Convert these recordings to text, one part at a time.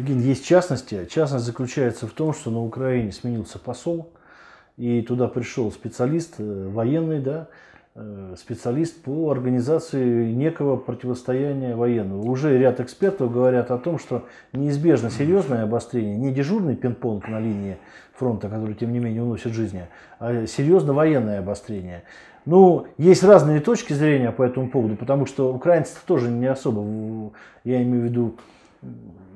Евгений, есть частности. Частность заключается в том, что на Украине сменился посол, и туда пришел специалист, э, военный, да, э, специалист по организации некого противостояния военного. Уже ряд экспертов говорят о том, что неизбежно серьезное обострение, не дежурный пинг-понг на линии фронта, который, тем не менее, уносит жизни, а серьезно военное обострение. Ну, есть разные точки зрения по этому поводу, потому что украинцы тоже не особо, я имею в виду,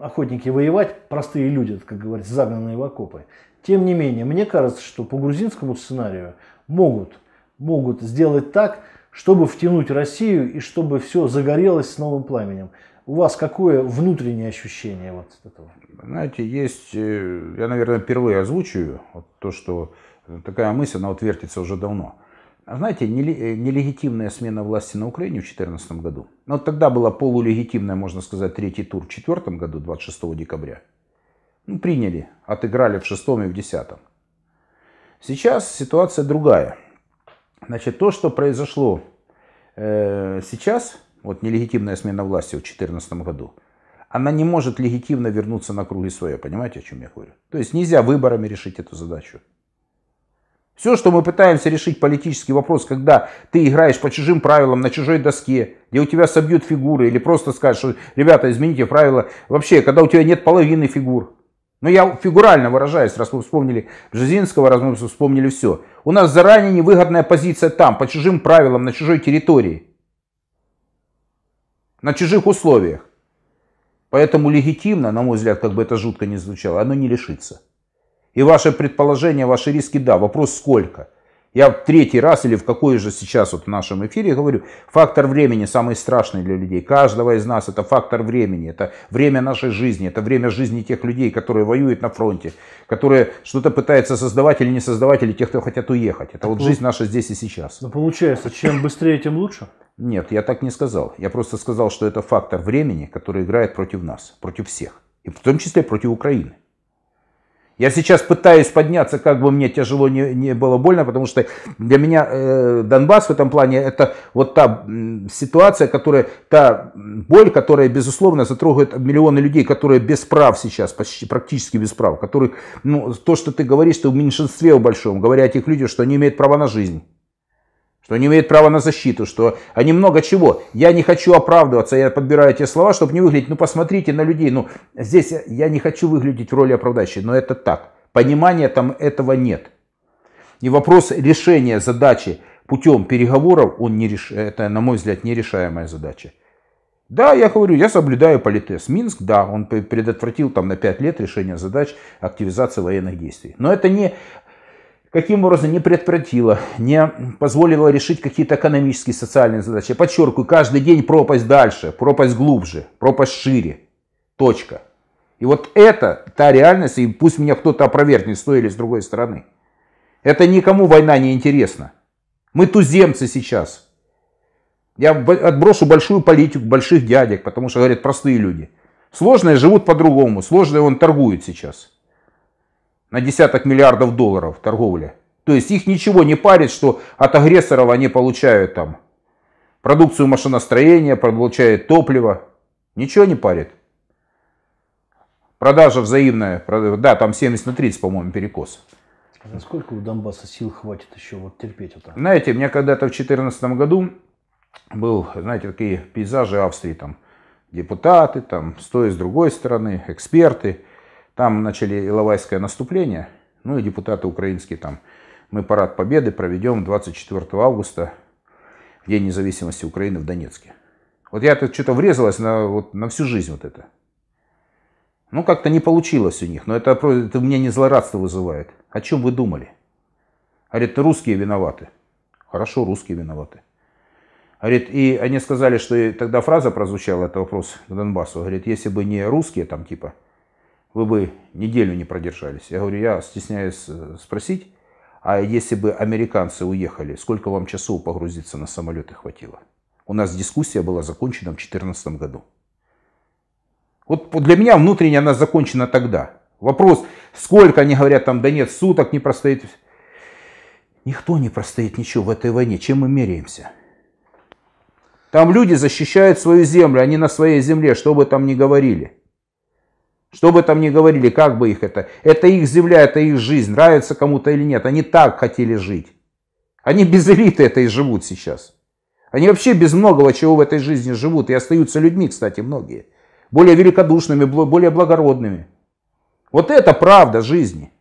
охотники воевать, простые люди, как говорится, загнанные в окопы. Тем не менее, мне кажется, что по грузинскому сценарию могут, могут сделать так, чтобы втянуть Россию и чтобы все загорелось с новым пламенем. У вас какое внутреннее ощущение вот этого? Знаете, есть, э, я, наверное, впервые озвучиваю вот то, что э, такая мысль, она вот уже давно. А знаете, э, нелегитимная смена власти на Украине в 2014 году. Но ну, тогда была полулегитимная, можно сказать, третий тур в 2004 году, 26 декабря. Ну, приняли, отыграли в шестом и в десятом. Сейчас ситуация другая. Значит, то, что произошло э, сейчас, вот нелегитимная смена власти в 2014 году, она не может легитимно вернуться на круги своя. Понимаете, о чем я говорю? То есть нельзя выборами решить эту задачу. Все, что мы пытаемся решить политический вопрос, когда ты играешь по чужим правилам на чужой доске, где у тебя собьют фигуры, или просто скажешь, что, ребята, измените правила. Вообще, когда у тебя нет половины фигур. Но ну, я фигурально выражаюсь, раз мы вспомнили Бжезинского, раз мы вспомнили все. У нас заранее невыгодная позиция там, по чужим правилам, на чужой территории. На чужих условиях. Поэтому легитимно, на мой взгляд, как бы это жутко не звучало, оно не лишится. И ваше предположение, ваши риски, да, вопрос сколько. Я в третий раз или в какой же сейчас вот в нашем эфире говорю, фактор времени самый страшный для людей. Каждого из нас это фактор времени, это время нашей жизни, это время жизни тех людей, которые воюют на фронте, которые что-то пытаются создавать или не создавать, или тех, кто хотят уехать. Это так вот, вот жизнь наша здесь и сейчас. Ну получается, чем быстрее, тем лучше? Нет, я так не сказал. Я просто сказал, что это фактор времени, который играет против нас, против всех. И в том числе против Украины. Я сейчас пытаюсь подняться, как бы мне тяжело не, не было больно, потому что для меня э, Донбасс в этом плане это вот та э, ситуация, которая, та боль, которая, безусловно, затрогает миллионы людей, которые без прав сейчас, почти практически без прав, которые, ну, то, что ты говоришь, ты в меньшинстве, в большом, говоря о тех людях, что они имеют право на жизнь что они имеют право на защиту, что они много чего. Я не хочу оправдываться, я подбираю те слова, чтобы не выглядеть. Ну, посмотрите на людей. Ну, здесь я не хочу выглядеть в роли оправдающей, но это так. Понимания там этого нет. И вопрос решения задачи путем переговоров, он не реш... это, на мой взгляд, нерешаемая задача. Да, я говорю, я соблюдаю политес. Минск, да, он предотвратил там на 5 лет решение задач активизации военных действий. Но это не каким образом не предотвратила, не позволила решить какие-то экономические, социальные задачи. Я подчеркиваю, каждый день пропасть дальше, пропасть глубже, пропасть шире. Точка. И вот это та реальность, и пусть меня кто-то опровергнет с той или с другой стороны. Это никому война не интересна. Мы туземцы сейчас. Я отброшу большую политику больших дядек, потому что, говорят, простые люди. Сложные живут по-другому, сложные он торгует сейчас на десяток миллиардов долларов торговли. То есть их ничего не парит, что от агрессоров они получают там продукцию машиностроения, получают топливо. Ничего не парит. Продажа взаимная, да, там 70 на 30, по-моему, перекос. А насколько у Донбасса сил хватит еще вот терпеть это? Знаете, меня когда-то в 2014 году был, знаете, такие пейзажи Австрии, там депутаты, там, с с другой стороны, эксперты – там начали Иловайское наступление, ну и депутаты украинские там. Мы парад победы проведем 24 августа, в День независимости Украины в Донецке. Вот я это что-то врезалась на, вот, на всю жизнь вот это. Ну, как-то не получилось у них, но это, это у не злорадство вызывает. О чем вы думали? Говорит, русские виноваты. Хорошо, русские виноваты. Говорит, и они сказали, что тогда фраза прозвучала, это вопрос к Донбассу. Говорит, если бы не русские там типа, вы бы неделю не продержались. Я говорю, я стесняюсь э, спросить, а если бы американцы уехали, сколько вам часов погрузиться на самолет хватило? У нас дискуссия была закончена в 2014 году. Вот для меня внутренняя она закончена тогда. Вопрос, сколько они говорят, там, да нет, суток не простоит. Никто не простоит ничего в этой войне. Чем мы меряемся? Там люди защищают свою землю, они на своей земле, что бы там ни говорили. Что бы там ни говорили, как бы их это... Это их земля, это их жизнь, нравится кому-то или нет. Они так хотели жить. Они без элиты это живут сейчас. Они вообще без многого чего в этой жизни живут. И остаются людьми, кстати, многие. Более великодушными, более благородными. Вот это правда жизни.